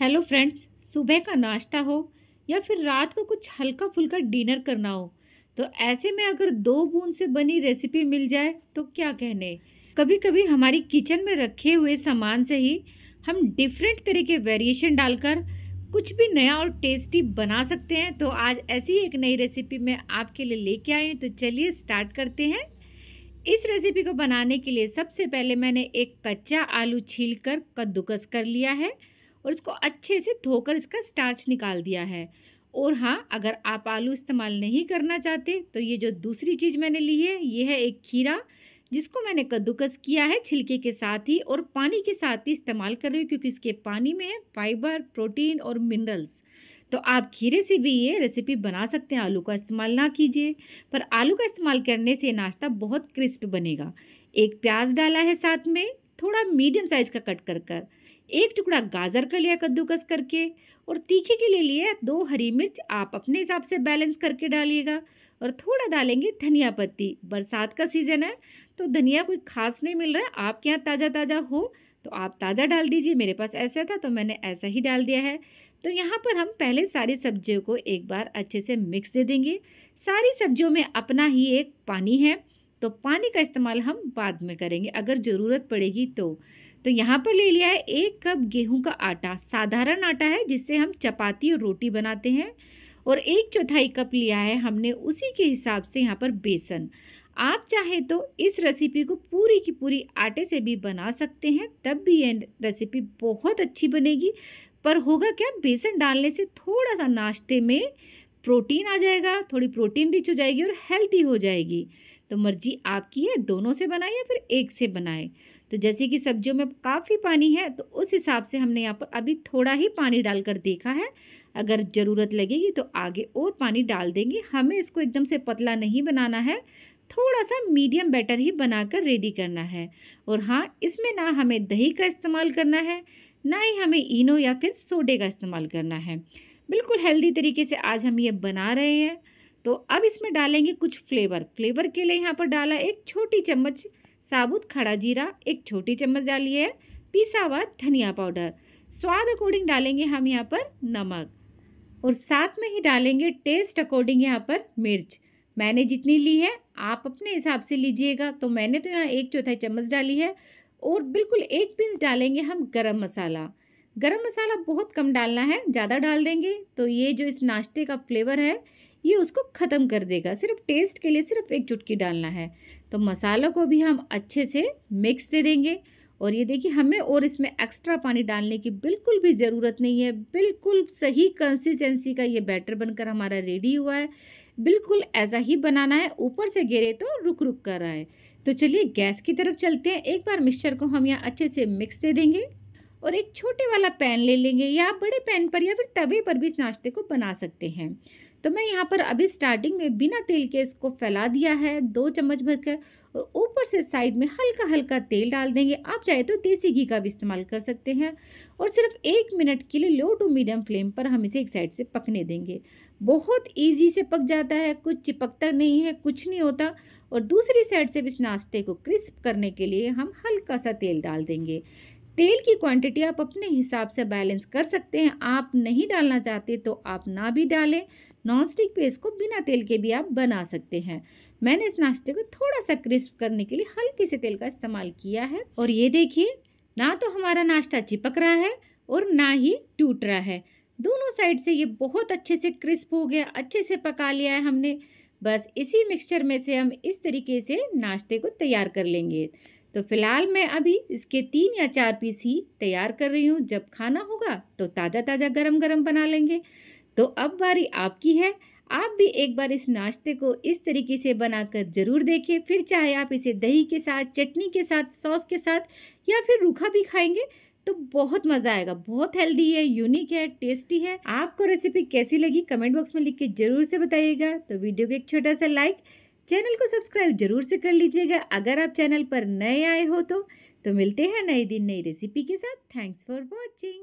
hello friends सुबह का नाश्ता हो या फिर रात को कुछ हल्का फुल्का डिनर करना हो तो ऐसे में अगर दो बूंद से बनी रेसिपी मिल जाए तो क्या कहने कभी कभी हमारी किचन में रखे हुए सामान से ही हम डिफरेंट तरह के वेरिएशन डालकर कुछ भी नया और टेस्टी बना सकते हैं तो आज ऐसी एक नई रेसिपी मैं आपके लिए लेके आई हूँ तो चलिए स्टार्ट करते हैं इस रेसिपी को बनाने के लिए सबसे पहले मैंने एक कच्चा आलू छील कर कद्दूकस कर लिया है और इसको अच्छे से धोकर इसका स्टार्च निकाल दिया है और हाँ अगर आप आलू इस्तेमाल नहीं करना चाहते तो ये जो दूसरी चीज़ मैंने ली है ये है एक खीरा जिसको मैंने कद्दूकस किया है छिलके के साथ ही और पानी के साथ ही इस्तेमाल कर रही हूँ क्योंकि इसके पानी में फाइबर प्रोटीन और मिनरल्स तो आप खीरे से भी ये रेसिपी बना सकते हैं आलू का इस्तेमाल ना कीजिए पर आलू का इस्तेमाल करने से नाश्ता बहुत क्रिस्प बनेगा एक प्याज डाला है साथ में थोड़ा मीडियम साइज़ का कट कर कर एक टुकड़ा गाजर का लिया कद्दूकस करके और तीखे के लिए लिया दो हरी मिर्च आप अपने हिसाब से बैलेंस करके डालिएगा और थोड़ा डालेंगे धनिया पत्ती बरसात का सीज़न है तो धनिया कोई खास नहीं मिल रहा है आपके यहाँ ताज़ा ताज़ा हो तो आप ताज़ा डाल दीजिए मेरे पास ऐसा था तो मैंने ऐसा ही डाल दिया है तो यहाँ पर हम पहले सारी सब्जियों को एक बार अच्छे से मिक्स दे देंगे सारी सब्जियों में अपना ही एक पानी है तो पानी का इस्तेमाल हम बाद में करेंगे अगर ज़रूरत पड़ेगी तो तो यहाँ पर ले लिया है एक कप गेहूं का आटा साधारण आटा है जिससे हम चपाती और रोटी बनाते हैं और एक चौथाई कप लिया है हमने उसी के हिसाब से यहाँ पर बेसन आप चाहे तो इस रेसिपी को पूरी की पूरी आटे से भी बना सकते हैं तब भी ये रेसिपी बहुत अच्छी बनेगी पर होगा क्या बेसन डालने से थोड़ा सा नाश्ते में प्रोटीन आ जाएगा थोड़ी प्रोटीन रिच हो जाएगी और हेल्दी हो जाएगी तो मर्जी आपकी है दोनों से बनाए या फिर एक से बनाए तो जैसे कि सब्जियों में काफ़ी पानी है तो उस हिसाब से हमने यहाँ पर अभी थोड़ा ही पानी डालकर देखा है अगर ज़रूरत लगेगी तो आगे और पानी डाल देंगे हमें इसको एकदम से पतला नहीं बनाना है थोड़ा सा मीडियम बैटर ही बनाकर रेडी करना है और हाँ इसमें ना हमें दही का इस्तेमाल करना है ना ही हमें इनो या फिर सोडे का इस्तेमाल करना है बिल्कुल हेल्दी तरीके से आज हम ये बना रहे हैं तो अब इसमें डालेंगे कुछ फ्लेवर फ्लेवर के लिए यहाँ पर डाला एक छोटी चम्मच साबुत खड़ा जीरा एक छोटी चम्मच डाली है पिसा हुआ धनिया पाउडर स्वाद अकॉर्डिंग डालेंगे हम यहाँ पर नमक और साथ में ही डालेंगे टेस्ट अकॉर्डिंग यहाँ पर मिर्च मैंने जितनी ली है आप अपने हिसाब से लीजिएगा तो मैंने तो यहाँ एक चौथाई चम्मच डाली है और बिल्कुल एक पिंच डालेंगे हम गरम मसाला गरम मसाला बहुत कम डालना है ज़्यादा डाल देंगे तो ये जो इस नाश्ते का फ्लेवर है ये उसको ख़त्म कर देगा सिर्फ टेस्ट के लिए सिर्फ एक चुटकी डालना है तो मसालों को भी हम अच्छे से मिक्स दे देंगे और ये देखिए हमें और इसमें एक्स्ट्रा पानी डालने की बिल्कुल भी ज़रूरत नहीं है बिल्कुल सही कंसिस्टेंसी का ये बैटर बनकर हमारा रेडी हुआ है बिल्कुल ऐसा ही बनाना है ऊपर से गिरे तो रुक रुक कर रहा है तो चलिए गैस की तरफ चलते हैं एक बार मिक्सचर को हम यहाँ अच्छे से मिक्स दे देंगे और एक छोटे वाला पैन ले लेंगे या आप बड़े पैन पर या फिर तवे पर भी इस नाश्ते को बना सकते हैं तो मैं यहाँ पर अभी स्टार्टिंग में बिना तेल के इसको फैला दिया है दो चम्मच भरकर और ऊपर से साइड में हल्का हल्का तेल डाल देंगे आप चाहे तो देसी घी का भी इस्तेमाल कर सकते हैं और सिर्फ एक मिनट के लिए लो टू मीडियम फ्लेम पर हम इसे एक साइड से पकने देंगे बहुत ईजी से पक जाता है कुछ चिपकता नहीं है कुछ नहीं होता और दूसरी साइड से भी इस नाश्ते को क्रिस्प करने के लिए हम हल्का सा तेल डाल देंगे तेल की क्वांटिटी आप अपने हिसाब से बैलेंस कर सकते हैं आप नहीं डालना चाहते तो आप ना भी डालें नॉन स्टिक पे इसको बिना तेल के भी आप बना सकते हैं मैंने इस नाश्ते को थोड़ा सा क्रिस्प करने के लिए हल्के से तेल का इस्तेमाल किया है और ये देखिए ना तो हमारा नाश्ता चिपक रहा है और ना ही टूट रहा है दोनों साइड से ये बहुत अच्छे से क्रिस्प हो गया अच्छे से पका लिया है हमने बस इसी मिक्सचर में से हम इस तरीके से नाश्ते को तैयार कर लेंगे तो फ़िलहाल मैं अभी इसके तीन या चार पीस ही तैयार कर रही हूँ जब खाना होगा तो ताज़ा ताज़ा गरम गरम बना लेंगे तो अब बारी आपकी है आप भी एक बार इस नाश्ते को इस तरीके से बनाकर ज़रूर देखें फिर चाहे आप इसे दही के साथ चटनी के साथ सॉस के साथ या फिर रूखा भी खाएंगे तो बहुत मज़ा आएगा बहुत हेल्दी है यूनिक है टेस्टी है आपको रेसिपी कैसी लगी कमेंट बॉक्स में लिख के ज़रूर से बताइएगा तो वीडियो को एक छोटा सा लाइक चैनल को सब्सक्राइब जरूर से कर लीजिएगा अगर आप चैनल पर नए आए हो तो तो मिलते हैं नए दिन नई रेसिपी के साथ थैंक्स फॉर वॉचिंग